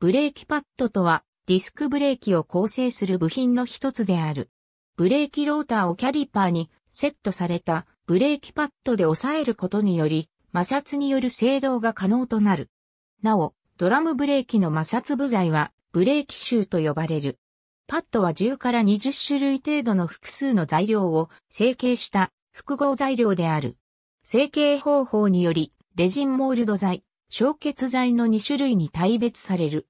ブレーキパッドとは、ディスクブレーキを構成する部品の一つである。ブレーキローターをキャリパーにセットされたブレーキパッドで押さえることにより、摩擦による制動が可能となる。なお、ドラムブレーキの摩擦部材は、ブレーキシューと呼ばれる。パッドは10から20種類程度の複数の材料を成形した複合材料である。成形方法により、レジンモールド材、消結材の2種類に大別される。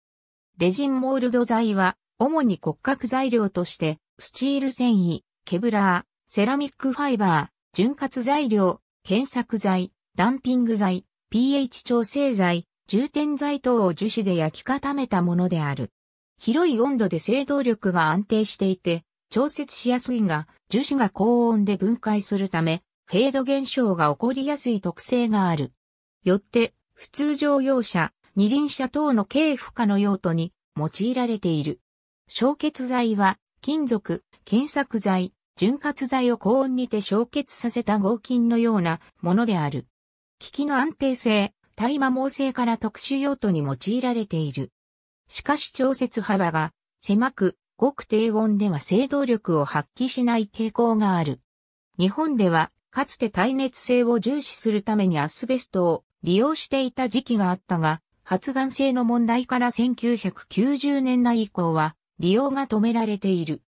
レジンモールド材は、主に骨格材料として、スチール繊維、ケブラー、セラミックファイバー、潤滑材料、検索剤、ダンピング剤、pH 調整剤、充填剤等を樹脂で焼き固めたものである。広い温度で制動力が安定していて、調節しやすいが、樹脂が高温で分解するため、フェード現象が起こりやすい特性がある。よって、普通乗用車、二輪車等の軽負荷の用途に用いられている。消結剤は、金属、検索剤、潤滑剤を高温にて消結させた合金のようなものである。機器の安定性、対摩耗性から特殊用途に用いられている。しかし調節幅が狭く、極低温では制動力を発揮しない傾向がある。日本では、かつて耐熱性を重視するためにアスベストを利用していた時期があったが、発がん性の問題から1990年代以降は利用が止められている。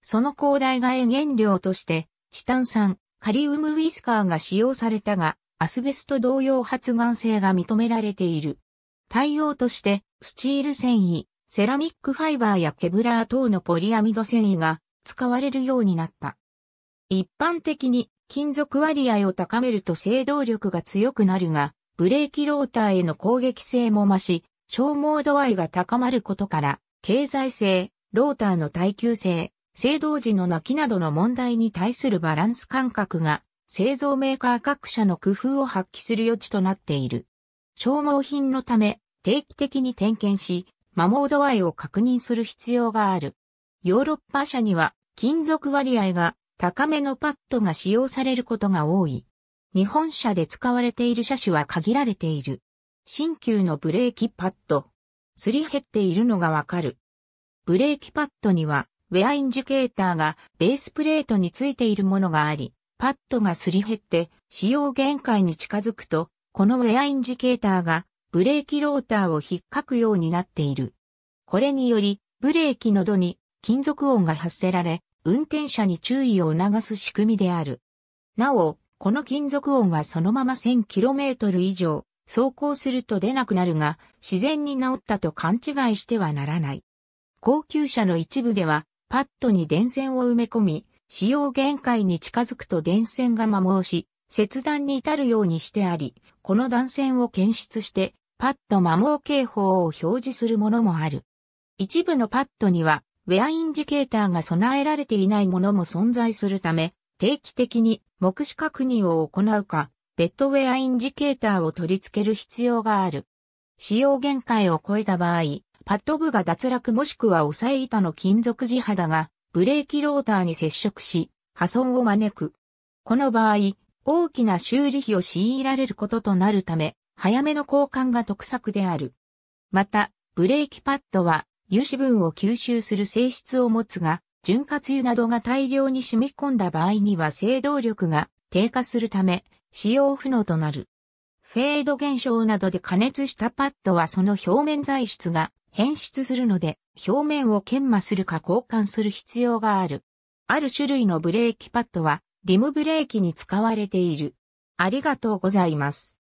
その広大が原料として、チタン酸、カリウムウィスカーが使用されたが、アスベスト同様発がん性が認められている。対応として、スチール繊維、セラミックファイバーやケブラー等のポリアミド繊維が使われるようになった。一般的に金属割合を高めると制動力が強くなるが、ブレーキローターへの攻撃性も増し、消耗度合いが高まることから、経済性、ローターの耐久性、制動時の泣きなどの問題に対するバランス感覚が、製造メーカー各社の工夫を発揮する余地となっている。消耗品のため、定期的に点検し、摩耗度合いを確認する必要がある。ヨーロッパ社には、金属割合が高めのパッドが使用されることが多い。日本車で使われている車種は限られている。新旧のブレーキパッド。すり減っているのがわかる。ブレーキパッドには、ウェアインジケーターがベースプレートについているものがあり、パッドがすり減って使用限界に近づくと、このウェアインジケーターがブレーキローターを引っかくようになっている。これにより、ブレーキの度に金属音が発せられ、運転者に注意を促す仕組みである。なお、この金属音はそのまま 1000km 以上走行すると出なくなるが、自然に治ったと勘違いしてはならない。高級車の一部では、パッドに電線を埋め込み、使用限界に近づくと電線が摩耗し、切断に至るようにしてあり、この断線を検出して、パッド摩耗警報を表示するものもある。一部のパッドには、ウェアインジケーターが備えられていないものも存在するため、定期的に目視確認を行うか、ベッドウェアインジケーターを取り付ける必要がある。使用限界を超えた場合、パッド部が脱落もしくは押さえ板の金属地肌がブレーキローターに接触し、破損を招く。この場合、大きな修理費を強いられることとなるため、早めの交換が得策である。また、ブレーキパッドは油脂分を吸収する性質を持つが、潤滑油などが大量に染み込んだ場合には制動力が低下するため、使用不能となる。フェード現象などで加熱したパッドはその表面材質が変質するので、表面を研磨するか交換する必要がある。ある種類のブレーキパッドは、リムブレーキに使われている。ありがとうございます。